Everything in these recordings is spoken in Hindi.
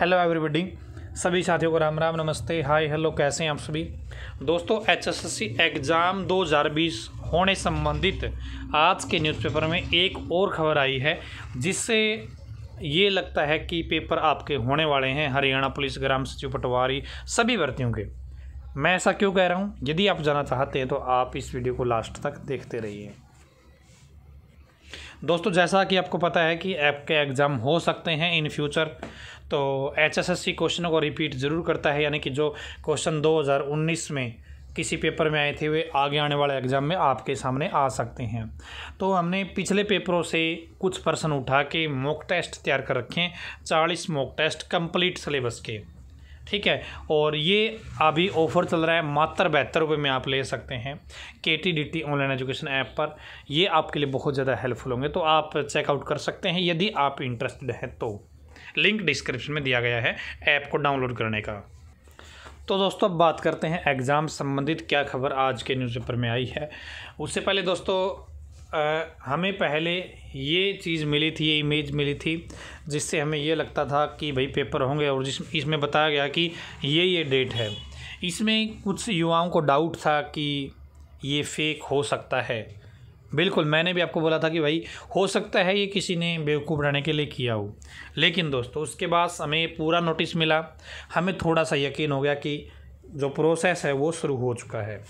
हेलो एवरीबडी सभी साथियों को राम राम नमस्ते हाय हेलो कैसे हैं आप सभी दोस्तों एचएसएससी एग्ज़ाम 2020 होने संबंधित आज के न्यूज़पेपर में एक और खबर आई है जिससे ये लगता है कि पेपर आपके होने वाले हैं हरियाणा पुलिस ग्राम सचिव पटवारी सभी भर्तियों के मैं ऐसा क्यों कह रहा हूँ यदि आप जाना चाहते हैं तो आप इस वीडियो को लास्ट तक देखते रहिए दोस्तों जैसा कि आपको पता है कि आपके एग्ज़ाम हो सकते हैं इन फ्यूचर तो एच एस एस सी क्वेश्चनों को रिपीट ज़रूर करता है यानी कि जो क्वेश्चन 2019 में किसी पेपर में आए थे वे आगे आने वाले एग्ज़ाम में आपके सामने आ सकते हैं तो हमने पिछले पेपरों से कुछ प्रश्न उठा के मॉक टेस्ट तैयार कर रखे हैं चालीस मॉक टेस्ट कंप्लीट सिलेबस के ठीक है और ये अभी ऑफ़र चल रहा है मात्र बहत्तर रुपये में आप ले सकते हैं K T D T online education app पर ये आपके लिए बहुत ज़्यादा हेल्पफुल होंगे तो आप चेकआउट कर सकते हैं यदि आप इंटरेस्टेड हैं तो लिंक डिस्क्रिप्शन में दिया गया है ऐप को डाउनलोड करने का तो दोस्तों अब बात करते हैं एग्ज़ाम संबंधित क्या खबर आज के न्यूज़पेपर में आई है उससे पहले दोस्तों आ, हमें पहले ये चीज़ मिली थी ये इमेज मिली थी जिससे हमें ये लगता था कि भाई पेपर होंगे और जिस इसमें बताया गया कि ये ये डेट है इसमें कुछ युवाओं को डाउट था कि ये फेक हो सकता है बिल्कुल मैंने भी आपको बोला था कि भाई हो सकता है ये किसी ने बेवकूफ़ बनाने के लिए किया हो लेकिन दोस्तों उसके बाद हमें पूरा नोटिस मिला हमें थोड़ा सा यकीन हो गया कि जो प्रोसेस है वो शुरू हो चुका है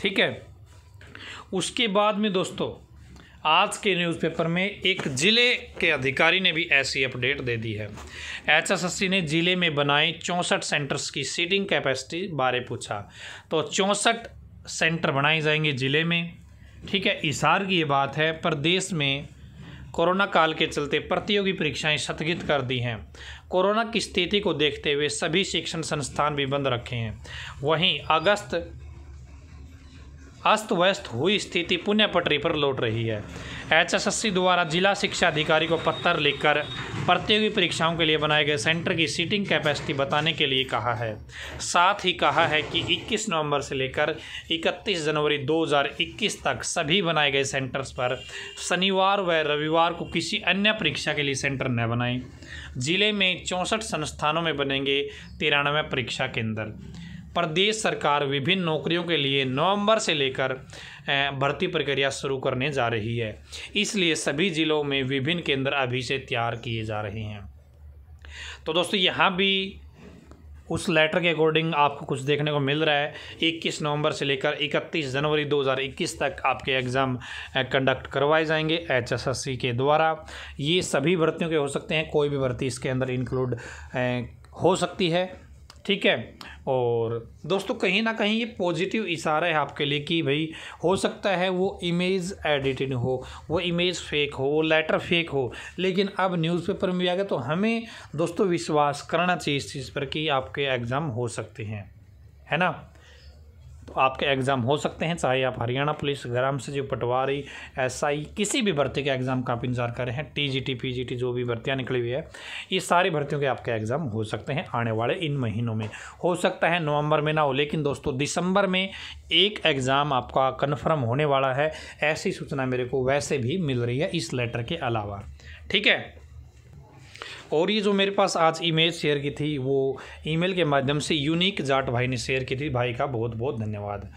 ठीक है उसके बाद में दोस्तों आज के न्यूज़पेपर में एक ज़िले के अधिकारी ने भी ऐसी अपडेट दे दी है एच ने ज़िले में बनाए चौंसठ सेंटर्स की सीटिंग कैपेसिटी बारे पूछा तो चौंसठ सेंटर बनाए जाएंगे ज़िले में ठीक है इशार की ये बात है प्रदेश में कोरोना काल के चलते प्रतियोगी परीक्षाएं स्थगित कर दी हैं कोरोना की स्थिति को देखते हुए सभी शिक्षण संस्थान भी बंद रखे हैं वहीं अगस्त अस्त व्यस्त हुई स्थिति पुण्य पटरी पर लौट रही है एचएसएससी द्वारा जिला शिक्षा अधिकारी को पत्र लिखकर प्रतियोगी परीक्षाओं के लिए बनाए गए सेंटर की सीटिंग कैपेसिटी बताने के लिए कहा है साथ ही कहा है कि 21 नवंबर से लेकर 31 जनवरी 2021 तक सभी बनाए गए सेंटर्स पर शनिवार व रविवार को किसी अन्य परीक्षा के लिए सेंटर न बनाएं जिले में चौंसठ संस्थानों में बनेंगे तिरानवे परीक्षा केंद्र प्रदेश सरकार विभिन्न नौकरियों के लिए नवंबर से लेकर भर्ती प्रक्रिया शुरू करने जा रही है इसलिए सभी ज़िलों में विभिन्न केंद्र अभी से तैयार किए जा रहे हैं तो दोस्तों यहाँ भी उस लेटर के अकॉर्डिंग आपको कुछ देखने को मिल रहा है 21 नवंबर से लेकर 31 जनवरी 2021 तक आपके एग्ज़ाम कंडक्ट करवाए जाएंगे एचएसएससी के द्वारा ये सभी भर्तियों के हो सकते हैं कोई भी भर्ती इसके अंदर इंक्लूड हो सकती है ठीक है और दोस्तों कहीं ना कहीं ये पॉजिटिव इशारा है आपके लिए कि भाई हो सकता है वो इमेज एडिटिंग हो वो इमेज फेक हो वो लेटर फेक हो लेकिन अब न्यूज़पेपर में भी आ गया तो हमें दोस्तों विश्वास करना चाहिए इस चीज़ पर कि आपके एग्ज़ाम हो सकते हैं है ना आपके एग्ज़ाम हो सकते हैं चाहे आप हरियाणा पुलिस ग्राम सचिव पटवारी एसआई किसी भी भर्ती के एग्ज़ाम का आप इंतजार कर रहे हैं टीजीटी पीजीटी जो भी भर्तियाँ निकली हुई है ये सारी भर्तियों के आपके एग्ज़ाम हो सकते हैं आने वाले इन महीनों में हो सकता है नवंबर में ना हो लेकिन दोस्तों दिसंबर में एक एग्ज़ाम आपका कन्फर्म होने वाला है ऐसी सूचना मेरे को वैसे भी मिल रही है इस लेटर के अलावा ठीक है और ये जो मेरे पास आज इमेज शेयर की थी वो ईमेल के माध्यम से यूनिक जाट भाई ने शेयर की थी भाई का बहुत बहुत धन्यवाद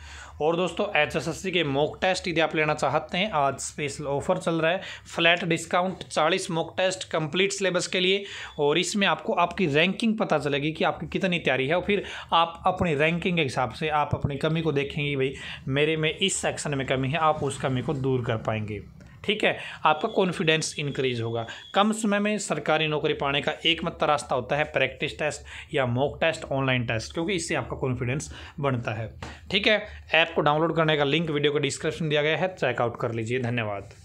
और दोस्तों एच एस एस सी के मॉक टेस्ट यदि आप लेना चाहते हैं आज स्पेशल ऑफर चल रहा है फ्लैट डिस्काउंट चालीस मॉक टेस्ट कंप्लीट सिलेबस के लिए और इसमें आपको आपकी रैंकिंग पता चलेगी कि आपकी कितनी तैयारी है और फिर आप अपनी रैंकिंग के हिसाब से आप अपनी कमी को देखेंगे भाई मेरे में इस सेक्शन में कमी है आप उस कमी को दूर कर पाएंगे ठीक है आपका कॉन्फिडेंस इंक्रीज होगा कम समय में सरकारी नौकरी पाने का एकमात्र रास्ता होता है प्रैक्टिस टेस्ट या मॉक टेस्ट ऑनलाइन टेस्ट क्योंकि इससे आपका कॉन्फिडेंस बढ़ता है ठीक है ऐप को डाउनलोड करने का लिंक वीडियो को डिस्क्रिप्शन दिया गया है चेकआउट कर लीजिए धन्यवाद